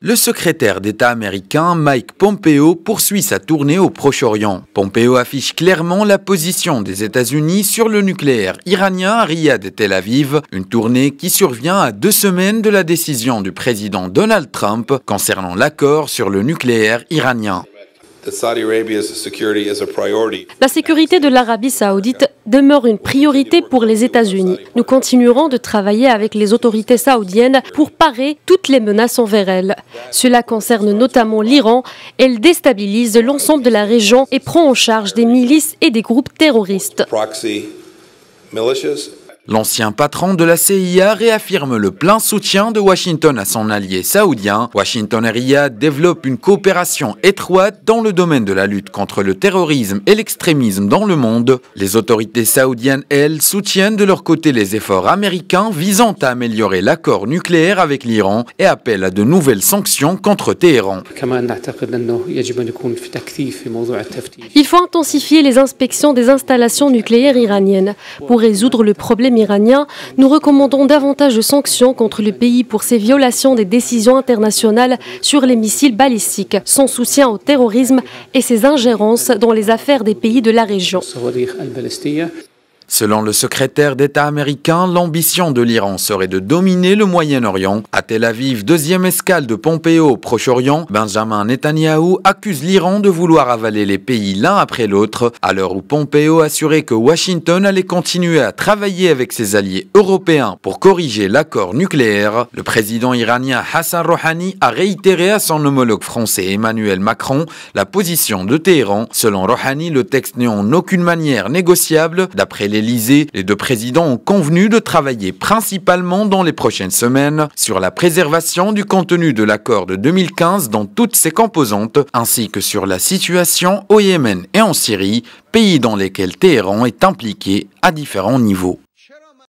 Le secrétaire d'État américain Mike Pompeo poursuit sa tournée au Proche-Orient. Pompeo affiche clairement la position des États-Unis sur le nucléaire iranien à Riyad et Tel Aviv, une tournée qui survient à deux semaines de la décision du président Donald Trump concernant l'accord sur le nucléaire iranien. La sécurité de l'Arabie saoudite demeure une priorité pour les États-Unis. Nous continuerons de travailler avec les autorités saoudiennes pour parer toutes les menaces envers elles. Cela concerne notamment l'Iran. Elle déstabilise l'ensemble de la région et prend en charge des milices et des groupes terroristes. L'ancien patron de la CIA réaffirme le plein soutien de Washington à son allié saoudien. Washington et Riyad développent une coopération étroite dans le domaine de la lutte contre le terrorisme et l'extrémisme dans le monde. Les autorités saoudiennes, elles, soutiennent de leur côté les efforts américains visant à améliorer l'accord nucléaire avec l'Iran et appellent à de nouvelles sanctions contre Téhéran. Il faut intensifier les inspections des installations nucléaires iraniennes pour résoudre le problème iranien, nous recommandons davantage de sanctions contre le pays pour ses violations des décisions internationales sur les missiles balistiques, son soutien au terrorisme et ses ingérences dans les affaires des pays de la région. Selon le secrétaire d'État américain, l'ambition de l'Iran serait de dominer le Moyen-Orient. À Tel Aviv, deuxième escale de Pompeo au Proche-Orient, Benjamin Netanyahu accuse l'Iran de vouloir avaler les pays l'un après l'autre, à l'heure où Pompeo assurait que Washington allait continuer à travailler avec ses alliés européens pour corriger l'accord nucléaire. Le président iranien Hassan Rouhani a réitéré à son homologue français Emmanuel Macron la position de Téhéran. Selon Rouhani, le texte n'est en aucune manière négociable. D'après les les deux présidents ont convenu de travailler principalement dans les prochaines semaines sur la préservation du contenu de l'accord de 2015 dans toutes ses composantes, ainsi que sur la situation au Yémen et en Syrie, pays dans lesquels Téhéran est impliqué à différents niveaux.